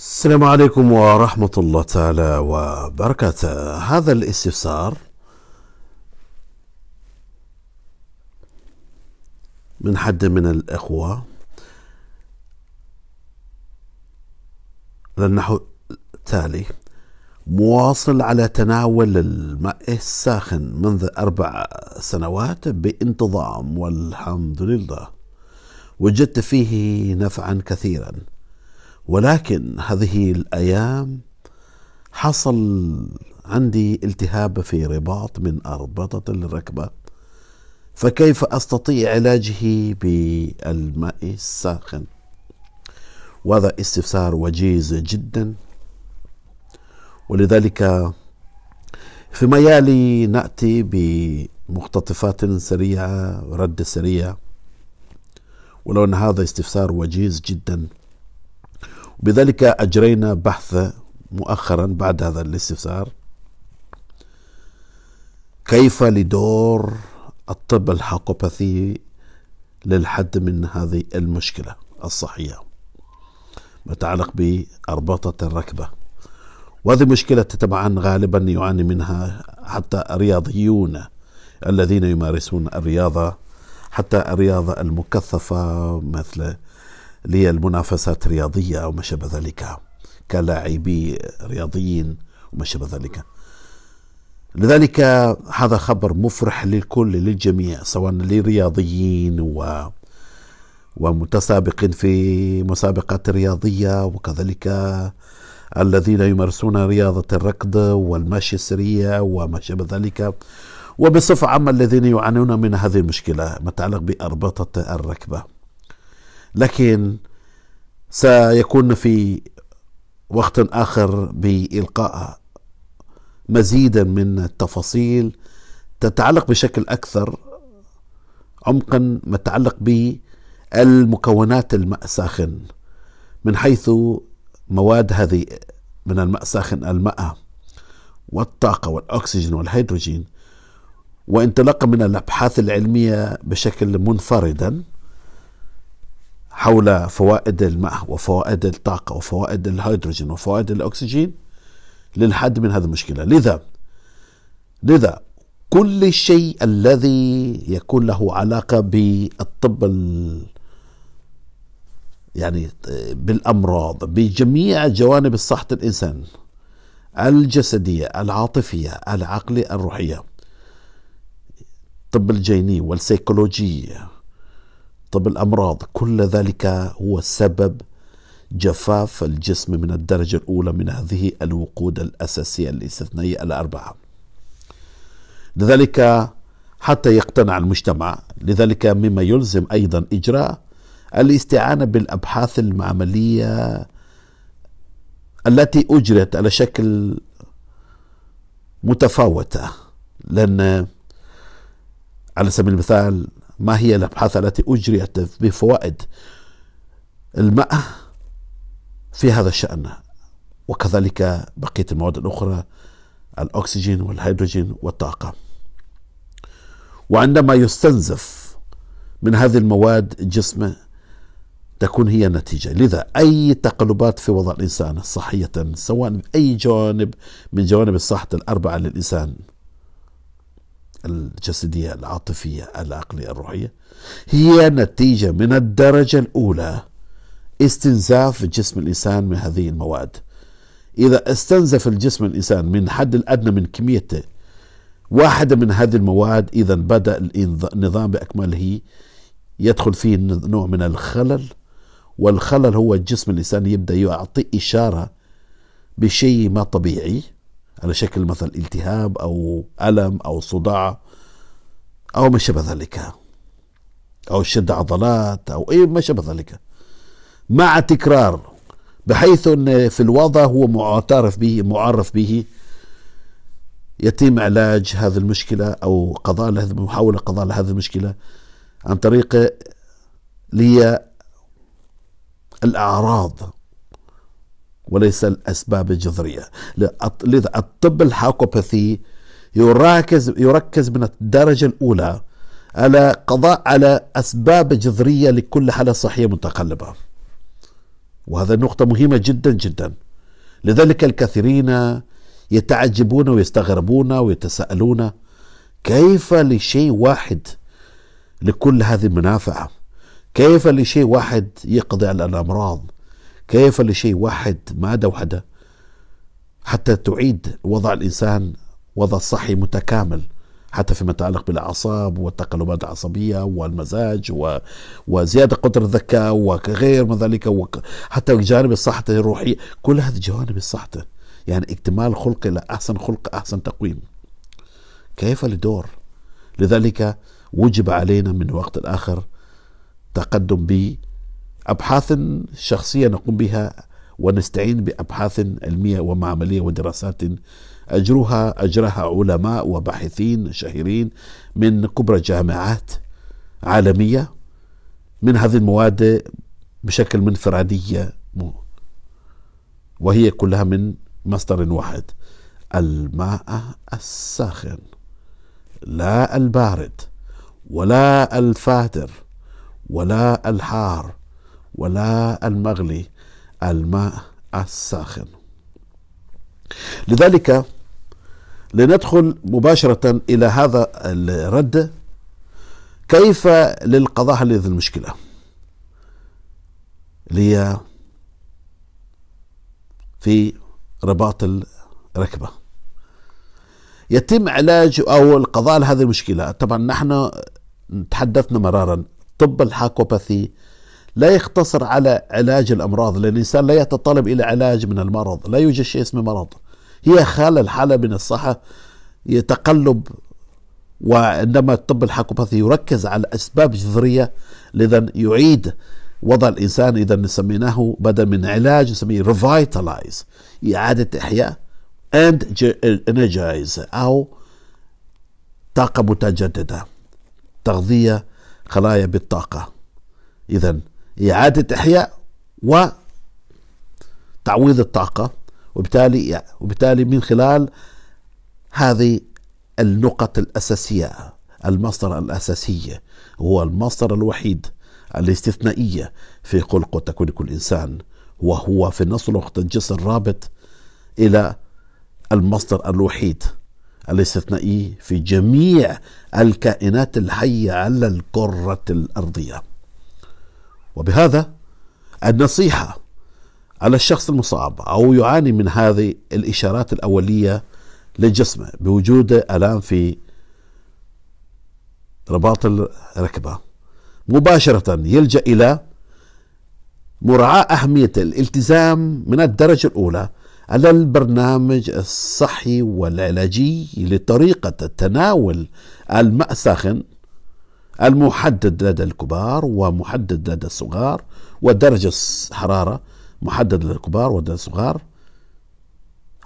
السلام عليكم ورحمة الله تعالى وبركاته هذا الاستفسار من حد من الإخوة للنحو التالي مواصل على تناول الماء الساخن منذ أربع سنوات بانتظام والحمد لله وجدت فيه نفعا كثيرا ولكن هذه الايام حصل عندي التهاب في رباط من اربطه الركبه فكيف استطيع علاجه بالماء الساخن وهذا استفسار وجيز جدا ولذلك فيما يلي ناتي بمقتطفات سريعه رد سريع ولو ان هذا استفسار وجيز جدا بذلك أجرينا بحث مؤخرا بعد هذا الاستفسار كيف لدور الطب الحقوبثي للحد من هذه المشكلة الصحية ما يتعلق بأربطة الركبة وهذه مشكلة طبعا غالبا يعاني منها حتى الرياضيون الذين يمارسون الرياضة حتى الرياضة المكثفة مثل للمنافسات الرياضية أو ما شابه ذلك كلاعبي رياضيين وما شابه ذلك لذلك هذا خبر مفرح للكل للجميع سواء للرياضيين و ومتسابقين في مسابقات رياضية وكذلك الذين يمارسون رياضة الركض والمشي السريع وما شابه ذلك وبصفة عامة الذين يعانون من هذه المشكلة ما يتعلق بأربطة الركبة لكن سيكون في وقت آخر بإلقاء مزيدا من التفاصيل تتعلق بشكل أكثر عمقا ما تتعلق بالمكونات الماء الساخن من حيث مواد هذه من الماء الساخن الماء والطاقة والأكسجين والهيدروجين وانطلاقا من الأبحاث العلمية بشكل منفردا حول فوائد الماء وفوائد الطاقة وفوائد الهيدروجين وفوائد الأكسجين للحد من هذه المشكلة لذا لذا كل شيء الذي يكون له علاقة بالطب يعني بالأمراض بجميع جوانب صحة الإنسان الجسدية العاطفية العقلية الروحية الطب الجيني والسيكولوجية طب الأمراض كل ذلك هو سبب جفاف الجسم من الدرجة الأولى من هذه الوقود الأساسية الاستثنائية الأربعة لذلك حتى يقتنع المجتمع لذلك مما يلزم أيضا إجراء الاستعانة بالأبحاث المعملية التي أجرت على شكل متفاوتة لأن على سبيل المثال ما هي الأبحاث التي أجريت بفوائد الماء في هذا الشأن وكذلك بقية المواد الأخرى الأكسجين والهيدروجين والطاقة وعندما يستنزف من هذه المواد جسم تكون هي النتيجة لذا أي تقلبات في وضع الإنسان صحية سواء أي جانب من جوانب الصحة الأربعة للإنسان الجسدية العاطفية العقلية الروحية هي نتيجة من الدرجة الأولى استنزاف جسم الإنسان من هذه المواد إذا استنزف الجسم الإنسان من حد الأدنى من كميته واحدة من هذه المواد إذا بدأ النظام بأكمله يدخل فيه نوع من الخلل والخلل هو الجسم الإنسان يبدأ يعطي إشارة بشيء ما طبيعي على شكل مثلا التهاب أو ألم أو صداع أو ما شابه ذلك أو شد عضلات أو أي ما شابه ذلك مع تكرار بحيث أن في الوضع هو معترف به معرف به يتم علاج هذه المشكلة أو قضاء لهذه محاولة قضاء لهذه المشكلة عن طريق لي الأعراض وليس الأسباب الجذرية لذا الطب الحاكوباثي يركز يركز من الدرجة الأولى على قضاء على أسباب جذرية لكل حالة صحية متقلبة وهذا نقطة مهمة جدا جدا لذلك الكثيرين يتعجبون ويستغربون ويتساءلون كيف لشيء واحد لكل هذه المنافعة كيف لشيء واحد يقضي على الأمراض كيف لشيء واحد مادة وحدة حتى تعيد وضع الإنسان وضع صحي متكامل حتى فيما يتعلق بالأعصاب والتقلبات العصبية والمزاج و... وزيادة قدرة الذكاء وغير من ذلك حتى جانب الصحة الروحية كل هذه جوانب الصحة يعني اكتمال خلق إلى أحسن خلق أحسن تقويم كيف لدور لذلك وجب علينا من وقت الآخر تقدم أبحاث شخصية نقوم بها ونستعين بأبحاث علمية ومعملية ودراسات أجرها أجرها علماء وباحثين شهيرين من كبرى جامعات عالمية من هذه المواد بشكل منفرادية وهي كلها من مصدر واحد الماء الساخن لا البارد ولا الفاتر ولا الحار ولا المغلي الماء الساخن لذلك لندخل مباشرة إلى هذا الرد كيف للقضاء على هذه المشكلة لي في رباط الركبة يتم علاج أو القضاء على هذه المشكلة طبعا نحن تحدثنا مرارا طب الهاكوباثي لا يقتصر على علاج الأمراض لأن الإنسان لا يتطلب إلى علاج من المرض لا يوجد شيء اسمه مرض هي خلل حالة من الصحة يتقلب وعندما الطب الحاكوباثي يركز على أسباب جذرية لذا يعيد وضع الإنسان إذا سميناه بدل من علاج نسميه ريفايتلايز إعادة إحياء اند انرجايز أو طاقة متجددة تغذية خلايا بالطاقة إذا إعادة إحياء وتعويض الطاقة وبالتالي وبالتالي من خلال هذه النقط الأساسية المصدر الأساسية هو المصدر الوحيد الاستثنائية في خلق وتكوين كل إنسان وهو في الوقت الجسر الرابط إلى المصدر الوحيد الاستثنائي في جميع الكائنات الحية على الكرة الأرضية وبهذا النصيحة على الشخص المصاب أو يعاني من هذه الإشارات الأولية لجسمه بوجود ألام في رباط الركبة مباشرة يلجأ إلى مراعاة أهمية الالتزام من الدرجة الأولى على البرنامج الصحي والعلاجي لطريقة تناول الماء الساخن المحدد لدى الكبار ومحدد لدى الصغار ودرجة حرارة محدد لدى الكبار ولدى الصغار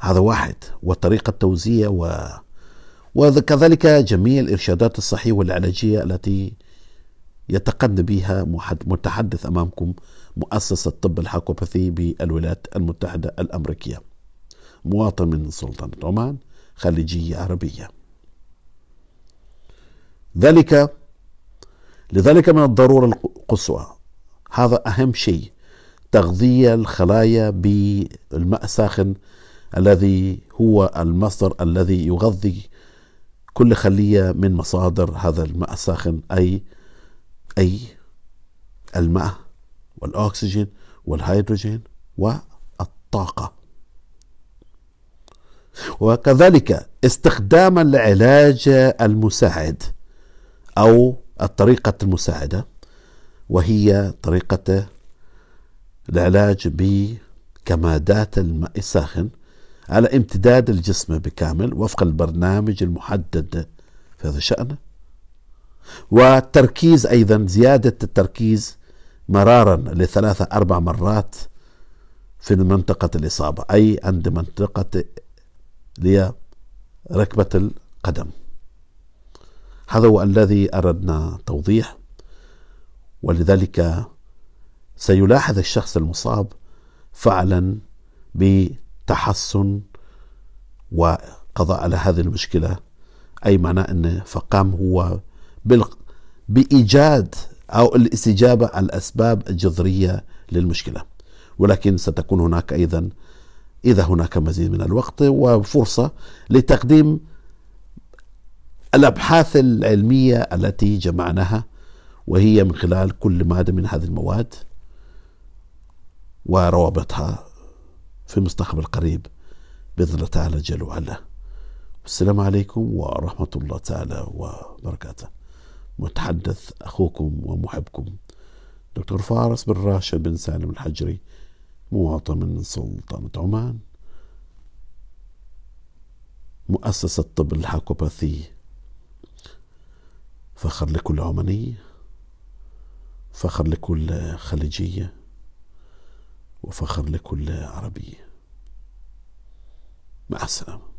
هذا واحد وطريقة توزيع و وكذلك جميع الإرشادات الصحية والعلاجية التي يتقن بها متحدث أمامكم مؤسسة طب الحاكوباثي بالولايات المتحدة الأمريكية مواطن من سلطنة عمان خليجية عربية ذلك لذلك من الضرورة القصوى هذا أهم شيء تغذية الخلايا بالماء الساخن الذي هو المصدر الذي يغذي كل خلية من مصادر هذا الماء الساخن أي أي الماء والأكسجين والهيدروجين والطاقة وكذلك استخدام العلاج المساعد أو الطريقة المساعدة وهي طريقة العلاج بكمادات الماء الساخن على امتداد الجسم بكامل وفق البرنامج المحدد في هذا الشأن والتركيز أيضا زيادة التركيز مرارا لثلاثة أربع مرات في منطقة الإصابة أي عند منطقة ركبة القدم هذا هو الذي أردنا توضيح ولذلك سيلاحظ الشخص المصاب فعلا بتحسن وقضاء على هذه المشكلة أي معنى ان فقام هو بإيجاد أو الاستجابة على الأسباب الجذرية للمشكلة ولكن ستكون هناك أيضا إذا هناك مزيد من الوقت وفرصة لتقديم الابحاث العلميه التي جمعناها وهي من خلال كل ماده من هذه المواد وروابطها في المستقبل القريب باذن الله تعالى جل وعلا. السلام عليكم ورحمه الله تعالى وبركاته. متحدث اخوكم ومحبكم دكتور فارس بن راشد بن سالم الحجري مواطن من سلطنه عمان. مؤسسه الطب الحاكوباثي فخر لكل عمانية فخر لكل خليجية وفخر لكل عربية مع السلامة